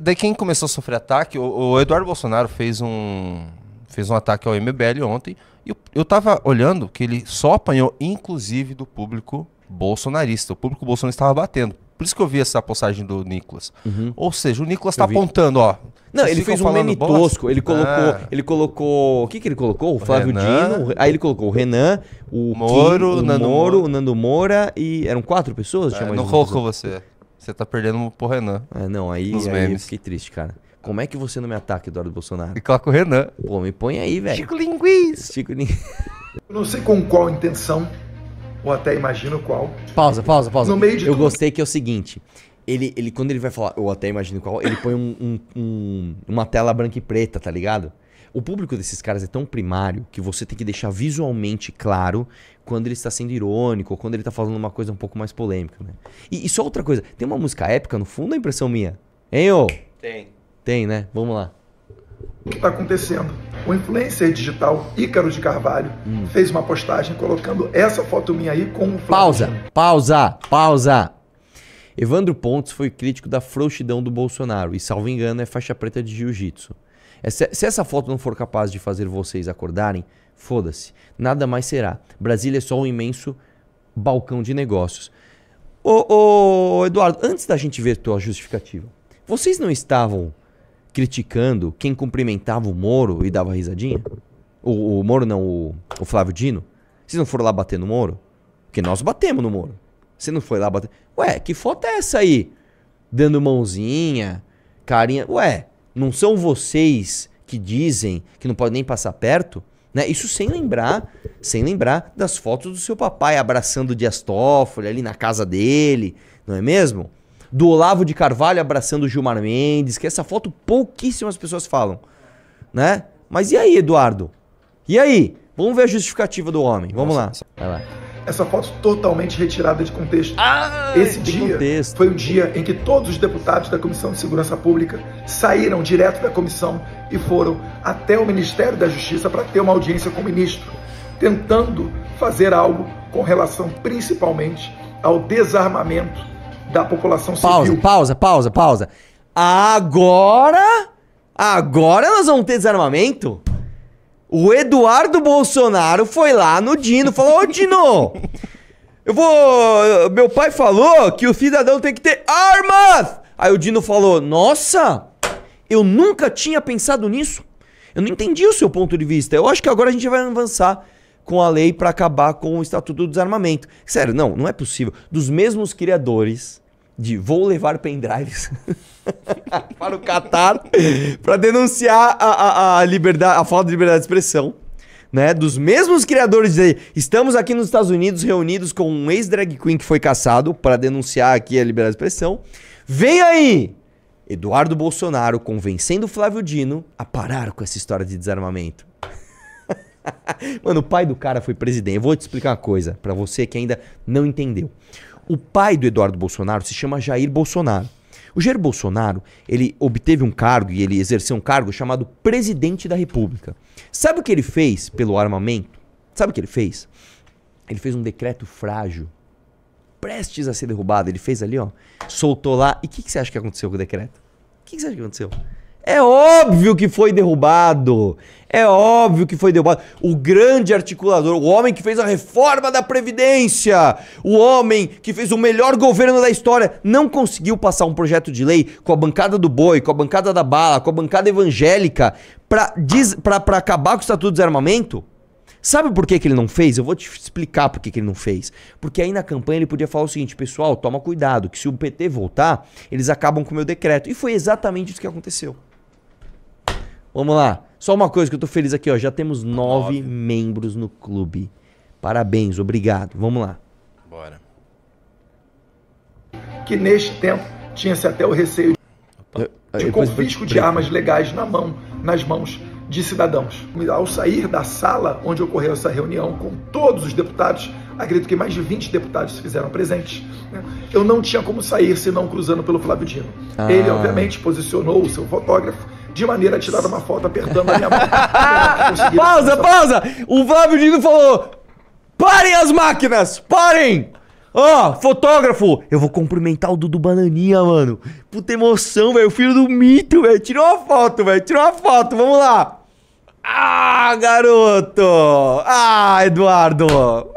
Daí quem começou a sofrer ataque, o, o, Eduardo Bolsonaro fez um, fez um ataque ao MBL ontem, e eu, eu tava olhando que ele só apanhou, inclusive, do público bolsonarista. O público bolsonarista estava batendo. Por isso que eu vi essa postagem do Nicolas. Uhum. Ou seja, o Nicolas tá apontando, ó. Não, ele fez um meme tosco. Ele colocou, ah. ele colocou. O que, que ele colocou? O Flávio Renan, Dino. Aí ele colocou o Renan, o Moro, Kim, o, Nando Moro, Moro, o Nando Moura e. Eram quatro pessoas? É, não colocou você. Você tá perdendo pro Renan. É, não, aí, aí eu memes. fiquei triste, cara. Como é que você não me ataca, Eduardo Bolsonaro? E coloca o Renan. Pô, me põe aí, velho. Chico Linguiz. Chico Linguiz. Eu não sei com qual intenção, ou até imagino qual. Pausa, pausa, pausa. No meio de eu tudo. gostei que é o seguinte. Ele, ele, quando ele vai falar, ou até imagino qual, ele põe um- um- um- uma tela branca e preta, tá ligado? O público desses caras é tão primário que você tem que deixar visualmente claro quando ele está sendo irônico ou quando ele está falando uma coisa um pouco mais polêmica, né? E, e só outra coisa, tem uma música épica no fundo, é impressão minha? Hein, ô? Tem. Tem, né? Vamos lá. O que está acontecendo? O influencer digital Ícaro de Carvalho hum. fez uma postagem colocando essa foto minha aí com um Pausa, pausa, pausa. Evandro Pontes foi crítico da frouxidão do Bolsonaro e, salvo engano, é faixa preta de jiu-jitsu. É, se essa foto não for capaz de fazer vocês acordarem, foda-se. Nada mais será. Brasília é só um imenso balcão de negócios. Ô, ô, Eduardo, antes da gente ver tua justificativa, vocês não estavam criticando quem cumprimentava o Moro e dava risadinha? O, o Moro não, o, o Flávio Dino? Vocês não foram lá bater no Moro? Porque nós batemos no Moro. Você não foi lá bater. Ué, que foto é essa aí? Dando mãozinha, carinha. Ué, não são vocês que dizem que não podem nem passar perto, né? Isso sem lembrar, sem lembrar das fotos do seu papai abraçando o Dias Toffoli ali na casa dele, não é mesmo? Do Olavo de Carvalho abraçando o Gilmar Mendes, que essa foto pouquíssimas pessoas falam, né? Mas e aí, Eduardo? E aí? Vamos ver a justificativa do homem. Vamos Nossa, lá. Vai lá essa foto totalmente retirada de contexto. Ah, Esse dia contexto. foi o dia em que todos os deputados da Comissão de Segurança Pública saíram direto da comissão e foram até o Ministério da Justiça para ter uma audiência com o ministro, tentando fazer algo com relação principalmente ao desarmamento da população pausa, civil. Pausa, pausa, pausa, pausa. Agora, agora nós vamos ter desarmamento? O Eduardo Bolsonaro foi lá no Dino, falou: Ô Dino, eu vou. Meu pai falou que o cidadão tem que ter armas! Aí o Dino falou: Nossa, eu nunca tinha pensado nisso. Eu não entendi o seu ponto de vista. Eu acho que agora a gente vai avançar com a lei para acabar com o Estatuto do Desarmamento. Sério, não, não é possível. Dos mesmos criadores de vou levar pendrives para o Catar para denunciar a, a, a, liberdade, a falta de liberdade de expressão. Né, dos mesmos criadores de estamos aqui nos Estados Unidos reunidos com um ex-drag queen que foi caçado para denunciar aqui a liberdade de expressão. Vem aí Eduardo Bolsonaro convencendo Flávio Dino a parar com essa história de desarmamento. Mano, o pai do cara foi presidente. Eu vou te explicar uma coisa para você que ainda não entendeu. O pai do Eduardo Bolsonaro se chama Jair Bolsonaro. O Jair Bolsonaro, ele obteve um cargo e ele exerceu um cargo chamado presidente da República. Sabe o que ele fez pelo armamento? Sabe o que ele fez? Ele fez um decreto frágil, prestes a ser derrubado. Ele fez ali, ó, soltou lá. E o que, que, você acha que aconteceu com o decreto? O que, que você acha que aconteceu? É óbvio que foi derrubado. É óbvio que foi derrubado. O grande articulador, o homem que fez a reforma da Previdência, o homem que fez o melhor governo da história, não conseguiu passar um projeto de lei com a bancada do boi, com a bancada da bala, com a bancada evangélica, para acabar com o Estatuto de Desarmamento? Sabe por que, que ele não fez? Eu vou te explicar por que, que ele não fez. Porque aí na campanha ele podia falar o seguinte, pessoal, toma cuidado, que se o PT voltar, eles acabam com o meu decreto. E foi exatamente isso que aconteceu. Vamos lá. Só uma coisa que eu tô feliz aqui, ó. Já temos nove, nove. membros no clube. Parabéns, obrigado. Vamos lá. Bora. Que neste tempo tinha-se até o receio de, de confisco de armas legais na mão, nas mãos de cidadãos. Ao sair da sala onde ocorreu essa reunião com todos os deputados, acredito que mais de 20 deputados se fizeram presentes. Né? Eu não tinha como sair senão cruzando pelo Flávio Dino. Ah. Ele, obviamente, posicionou o seu fotógrafo de maneira a tirar uma foto apertando a minha mão. pausa, pausa! O Flávio Dino falou: parem as máquinas! Parem! Ó, oh, fotógrafo! Eu vou cumprimentar o Dudu Bananinha, mano. Puta emoção, velho. O filho do mito, velho. Tirou uma foto, velho. Tirou uma foto. Vamos lá. Ah, garoto! Ah, Eduardo!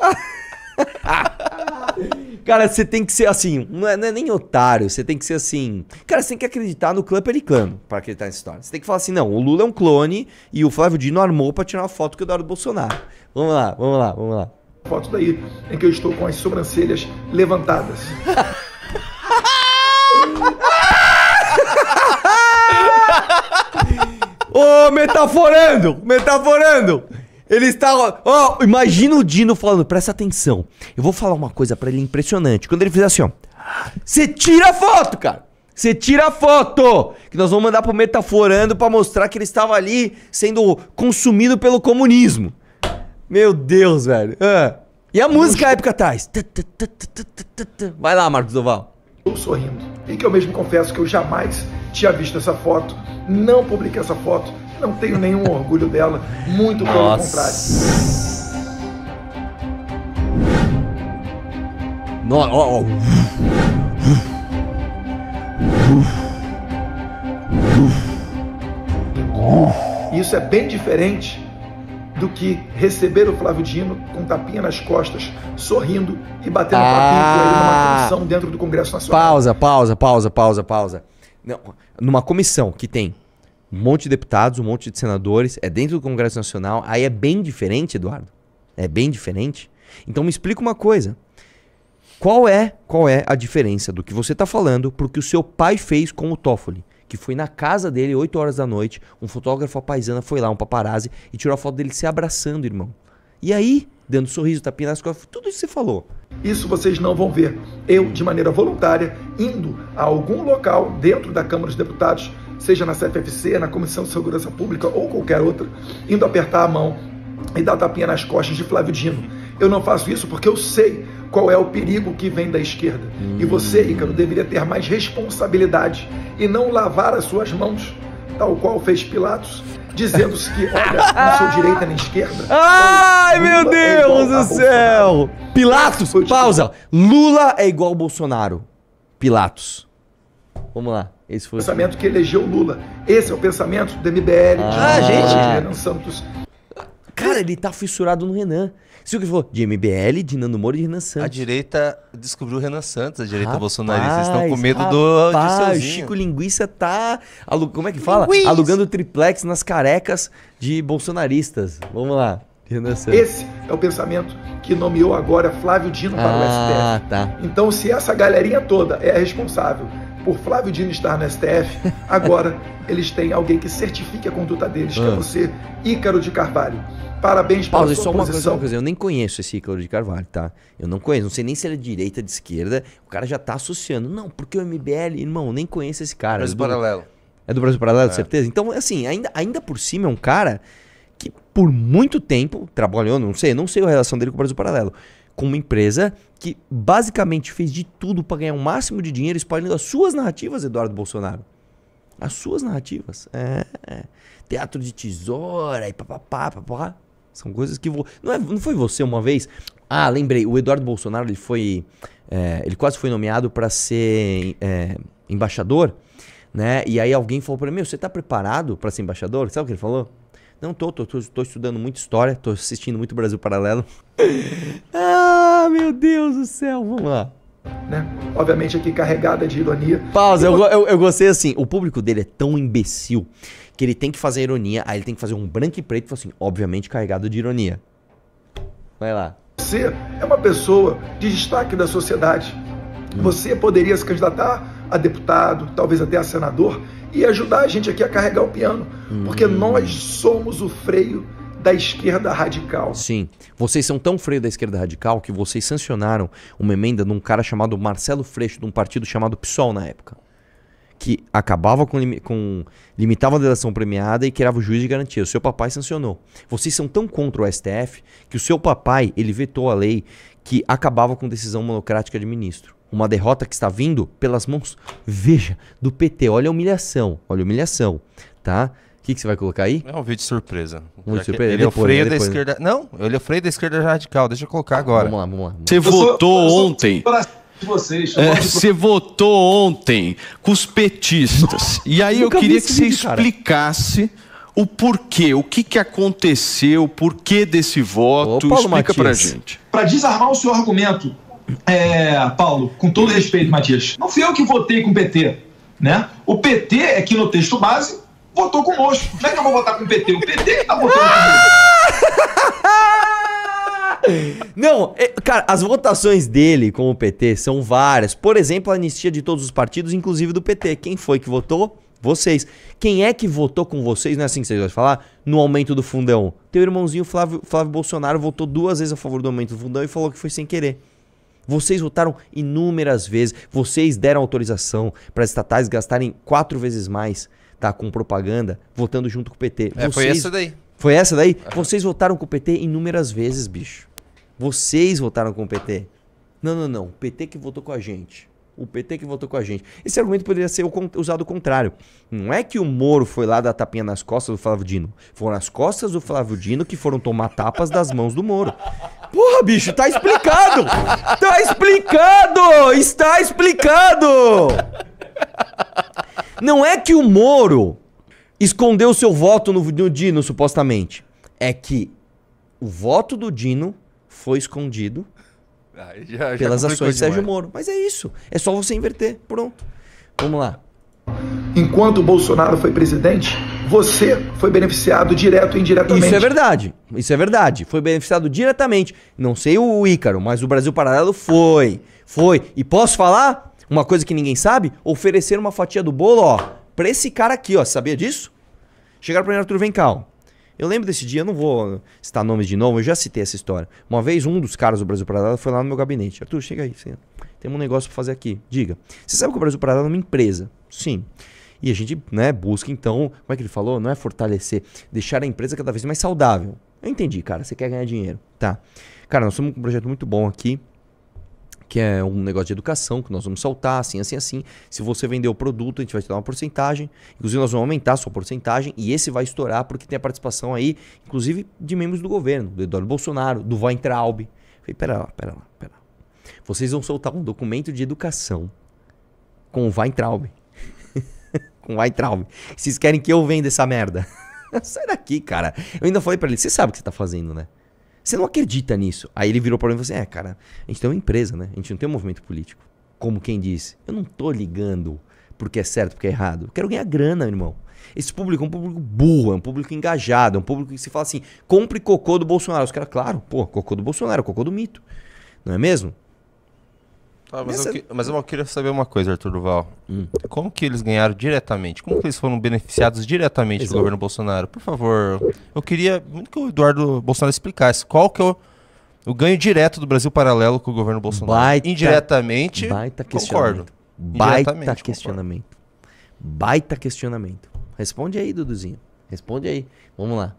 Ah. cara, você tem que ser assim, não é, não é, nem otário, você tem que ser assim. Cara, você tem que acreditar no clã pelicano para acreditar nessa história. Você tem que falar assim: não, o Lula é um clone e o Flávio Dino armou para tirar uma foto que eu Eduardo do Bolsonaro. Vamos lá, vamos lá, vamos lá. Foto daí em que eu estou com as sobrancelhas levantadas. Ô, oh, metaforando! Metaforando! Ele está lá. imagina o Dino falando, presta atenção. Eu vou falar uma coisa para ele é impressionante. Quando ele fizer assim, ó. Você tira a foto, cara. Você tira a foto! Que nós vamos mandar pro Metaforando para mostrar que ele estava ali sendo consumido pelo comunismo. Meu Deus, velho. E a música época atrás? Vai lá, Marcos Oval. Estou sorrindo e que eu mesmo confesso que eu jamais tinha visto essa foto, não publiquei essa foto, não tenho nenhum orgulho dela, muito pelo Nossa. contrário. No, oh, oh. Isso é bem diferente do que receber o Flávio Dino com tapinha nas costas, sorrindo e batendo ah, papinho ele numa ah. comissão dentro do Congresso Nacional. Pausa, pausa, pausa, pausa, pausa. Não, numa comissão que tem um monte de deputados, um monte de senadores, é dentro do Congresso Nacional, aí é bem diferente, Eduardo. É bem diferente. Então me explica uma coisa. Qual é, qual é a diferença do que você está falando para o que o seu pai fez com o Toffoli? que foi na casa dele, 8 horas da noite. Um fotógrafo paisana foi lá, um paparazzi, e tirou a foto dele se abraçando, irmão. E aí, dando um sorriso, tapinha nas costas, tudo isso você falou. Isso vocês não vão ver. Eu, de maneira voluntária, indo a algum local dentro da Câmara dos Deputados, seja na CFFC, na Comissão de Segurança Pública ou qualquer outra, indo apertar a mão e dar tapinha nas costas de Flávio Dino eu não faço isso porque eu sei qual é o perigo que vem da esquerda. E você, Ícaro, deveria ter mais responsabilidade e não lavar as suas mãos, tal qual fez Pilatos, dizendo-se que, olha, não sou direita nem esquerda. Ai, então, meu é Deus é do céu! Bolsonaro. Pilatos, tipo pausa. Lula é igual ao Bolsonaro. Pilatos. Vamos lá. Esse foi o pensamento que elegeu Lula. Esse é o pensamento do MBL, ah, de, gente. de Renan Santos, Cara, ele tá fissurado no Renan. o que ele falou, de MBL, de Nando Moura e de Renan Santos. A direita descobriu o Renan Santos, a direita rapaz, bolsonarista. Eles estão com medo do, rapaz, O Chico Linguiça tá, alu, como é que fala? Linguiça. Alugando triplex nas carecas de bolsonaristas. Vamos lá. Esse é o pensamento que nomeou agora Flávio Dino para ah, o STF. Tá. Então, se essa galerinha toda é responsável por Flávio Dino estar no STF, agora eles têm alguém que certifique a conduta deles, que é ah. você, Ícaro de Carvalho. Parabéns pela Paulo, sua só uma posição. Coisa, eu nem conheço esse Ícaro de Carvalho, tá? Eu não conheço, não sei nem se ele é de direita, de esquerda. O cara já tá associando. Não, porque o MBL, irmão, eu nem conheço esse cara. Brasil é do... Paralelo. É do Brasil Paralelo, é. certeza? Então, assim, ainda, ainda por cima é um cara que por muito tempo trabalhou, não sei, não sei a relação dele com o Brasil Paralelo, com uma empresa que basicamente fez de tudo para ganhar o máximo de dinheiro espalhando as suas narrativas, Eduardo Bolsonaro. As suas narrativas. É, é. Teatro de tesoura e papapá, papapá. São coisas que. Vo... Não, é, não foi você uma vez? Ah, lembrei. O Eduardo Bolsonaro ele foi. É, ele quase foi nomeado para ser é, embaixador, né? E aí alguém falou para mim: Você tá preparado para ser embaixador? Sabe o que ele falou? Não tô, tô, tô, tô estudando muito história, tô assistindo muito Brasil Paralelo. ah! Ah, meu Deus do céu, vamos lá. Né? Obviamente aqui carregada de ironia. Pausa, eu, eu, eu gostei assim, o público dele é tão imbecil que ele tem que fazer ironia, aí ele tem que fazer um branco e preto, assim, obviamente carregado de ironia. Vai lá. Você é uma pessoa de destaque da sociedade. Hum. Você poderia se candidatar a deputado, talvez até a senador, e ajudar a gente aqui a carregar o piano, hum. porque nós somos o freio da esquerda radical. Sim. Vocês são tão freio da esquerda radical que vocês sancionaram uma emenda de um cara chamado Marcelo Freixo, de um partido chamado PSOL na época. Que acabava com, com limitava a delação premiada e criava o juiz de garantia. O seu papai sancionou. Vocês são tão contra o STF que o seu papai ele vetou a lei que acabava com decisão monocrática de ministro uma derrota que está vindo pelas mãos, veja, do PT. Olha a humilhação, olha a humilhação, tá? que, que você vai colocar aí? É um vídeo surpresa. Um vídeo surpresa? Ele é o né? freio depois, da né? esquerda. Não, ele é o freio da esquerda radical. Deixa eu colocar agora. Vamos lá, vamos lá. Vamos. Você eu votou sou, ontem. Vocês, é, você votou ontem com os petistas. E aí eu, eu queria que você cara. explicasse o porquê, o que, que aconteceu, o porquê desse voto. Ô, Paulo Explica Matias. pra gente. Para desarmar o seu argumento, é, Paulo, com todo respeito, Matias, não fui eu que votei com o PT. Né? O PT é que no texto base votou com o Monstro. Como é que eu vou votar com o PT? O PT tá votando comigo. Não, é, cara, as votações dele com o PT são várias. Por exemplo, a anistia de todos os partidos, inclusive do PT. Quem foi que votou? Vocês. Quem é que votou com vocês, não é assim que vocês vão falar? No aumento do fundão. Teu irmãozinho Flávio, Flávio Bolsonaro votou duas vezes a favor do aumento do fundão e falou que foi sem querer. Vocês votaram inúmeras vezes, vocês deram autorização para as estatais gastarem quatro vezes mais tá com propaganda votando junto com o PT. É, foi essa daí. Foi essa daí? Uhum. Vocês votaram com o PT inúmeras vezes, bicho. Vocês votaram com o PT. Não, não, não. O PT que votou com a gente. O PT que votou com a gente. Esse argumento poderia ser usado o contrário. Não é que o Moro foi lá dar tapinha nas costas do Flávio Dino. Foram as costas do Flávio Dino que foram tomar tapas das mãos do Moro. Porra, bicho, tá explicado! Tá explicado! Está explicado! Não é que o Moro escondeu seu voto no, no Dino, supostamente. É que o voto do Dino foi escondido ah, já, já pelas ações de Sérgio Moro. Mas é isso. É só você inverter. Pronto. Vamos lá. Enquanto o Bolsonaro foi presidente, você foi beneficiado direto e indiretamente. Isso é verdade. Isso é verdade. Foi beneficiado diretamente. Não sei o Ícaro, mas o Brasil Paralelo foi. Foi. E posso falar? Uma coisa que ninguém sabe, ofereceram uma fatia do bolo, ó, pra esse cara aqui, ó. Sabia disso? Chegaram pra mim, Arthur, vem cá, ó. Eu lembro desse dia, eu não vou citar nomes de novo, eu já citei essa história. Uma vez um dos caras do Brasil Paralelo foi lá no meu gabinete. Arthur, chega aí, Tem um negócio pra fazer aqui. Diga. Você sabe que o Brasil Paralelo é uma empresa? Sim. E a gente né, busca, então, como é que ele falou? Não é fortalecer, deixar a empresa cada vez mais saudável. Eu entendi, cara. Você quer ganhar dinheiro. Tá. Cara, nós somos um projeto muito bom aqui que é um negócio de educação, que nós vamos soltar, assim, assim, assim. Se você vender o produto, a gente vai te dar uma porcentagem. Inclusive, nós vamos aumentar a sua porcentagem e esse vai estourar porque tem a participação aí, inclusive, de membros do governo, do Eduardo Bolsonaro, do Weintraub. Traub falei, pera lá, pera lá, pera lá. Vocês vão soltar um documento de educação com o Weintraub. com o Weintraub. Vocês querem que eu venda essa merda? Sai daqui, cara. Eu ainda falei para ele, você sabe o que você tá fazendo, né? Você não acredita nisso. Aí ele virou para mim e falou assim: é, cara, a gente tem uma empresa, né? A gente não tem um movimento político. Como quem disse, eu não tô ligando porque é certo, porque é errado. Eu quero ganhar grana, irmão. Esse público é um público burro, é um público engajado, é um público que se fala assim: compre cocô do Bolsonaro. Os caras, claro, pô, cocô do Bolsonaro, cocô do mito. Não é mesmo? Tá, mas, eu que, mas, eu queria saber uma coisa, Arthur Duval. Hum. Como que eles ganharam diretamente? Como que eles foram beneficiados diretamente Exato. do governo Bolsonaro? Por favor, eu queria muito que o Eduardo Bolsonaro explicasse qual que é o, o ganho direto do Brasil paralelo com o governo Bolsonaro. Baita, Indiretamente, baita concordo. Baita questionamento. Baita questionamento. Responde aí, Duduzinho. Responde aí. Vamos lá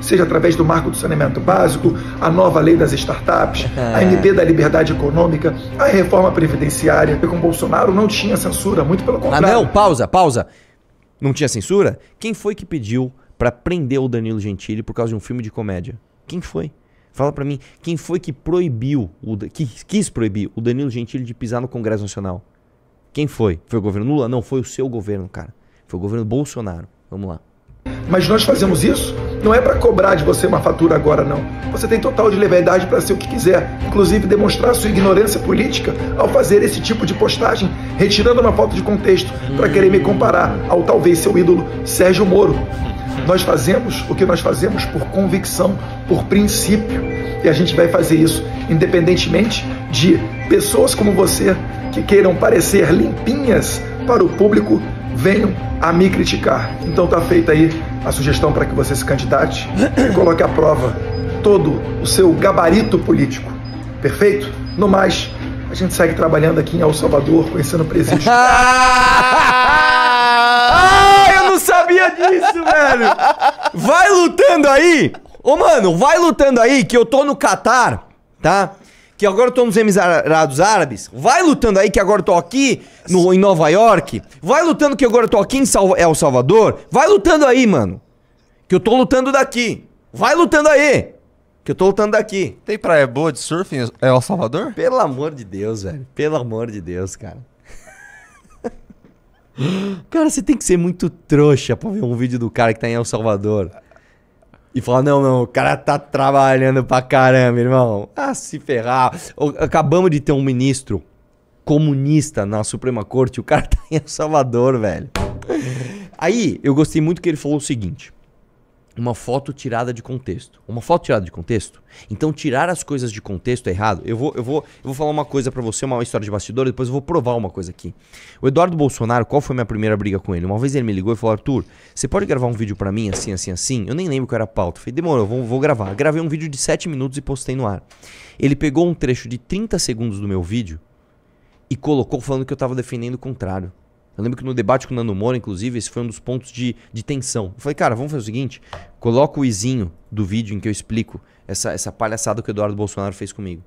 seja através do marco do saneamento básico, a nova lei das startups, é, a MP da liberdade econômica, a reforma previdenciária. Com Bolsonaro não tinha censura, muito pelo ah, contrário. Ah, não, pausa, pausa. Não tinha censura? Quem foi que pediu para prender o Danilo Gentili por causa de um filme de comédia? Quem foi? Fala para mim, quem foi que proibiu, o, que quis proibir o Danilo Gentili de pisar no Congresso Nacional? Quem foi? Foi o governo Lula? Não, foi o seu governo, cara. Foi o governo Bolsonaro. Vamos lá. Mas nós fazemos isso não é para cobrar de você uma fatura agora, não. Você tem total de liberdade para ser o que quiser, inclusive demonstrar sua ignorância política ao fazer esse tipo de postagem, retirando uma falta de contexto para querer me comparar ao talvez seu ídolo Sérgio Moro. Nós fazemos o que nós fazemos por convicção, por princípio, e a gente vai fazer isso independentemente de pessoas como você que queiram parecer limpinhas para o público, venham a me criticar. Então tá feita aí a sugestão para que você se candidate e coloque à prova todo o seu gabarito político. Perfeito? No mais, a gente segue trabalhando aqui em El Salvador, conhecendo presídio. ah, eu não sabia disso, velho! Vai lutando aí! Ô, mano, vai lutando aí que eu tô no Catar, tá? que agora eu tô nos Emirados Árabes. Vai lutando aí, que agora eu tô aqui no, em Nova York. Vai lutando que agora eu tô aqui em Salva El Salvador. Vai lutando aí, mano. Que eu tô lutando daqui. Vai lutando aí. Que eu tô lutando daqui. Tem praia boa de surf em El Salvador? Pelo amor de Deus, velho. Pelo amor de Deus, cara. cara, você tem que ser muito trouxa pra ver um vídeo do cara que tá em El Salvador e falar: não, não, o cara tá trabalhando pra caramba, irmão. Ah, se ferrar. Acabamos de ter um ministro comunista na Suprema Corte, o cara tá em El Salvador, velho. Aí eu gostei muito que ele falou o seguinte: uma foto tirada de contexto. Uma foto tirada de contexto? Então tirar as coisas de contexto é errado. Eu vou, eu vou, eu vou falar uma coisa para você, uma história de bastidor, depois eu vou provar uma coisa aqui. O Eduardo Bolsonaro, qual foi a minha primeira briga com ele? Uma vez ele me ligou e falou: "Arthur, você pode gravar um vídeo para mim assim, assim, assim?" Eu nem lembro qual era a pauta. Eu falei: "Demorou, vou, vou gravar". Eu gravei um vídeo de 7 minutos e postei no ar. Ele pegou um trecho de 30 segundos do meu vídeo e colocou falando que eu tava defendendo o contrário. Eu lembro que no debate com o Nando Moura, inclusive, esse foi um dos pontos de, de tensão. Eu falei, cara, vamos fazer o seguinte: coloca o izinho do vídeo em que eu explico essa, essa palhaçada que o Eduardo Bolsonaro fez comigo.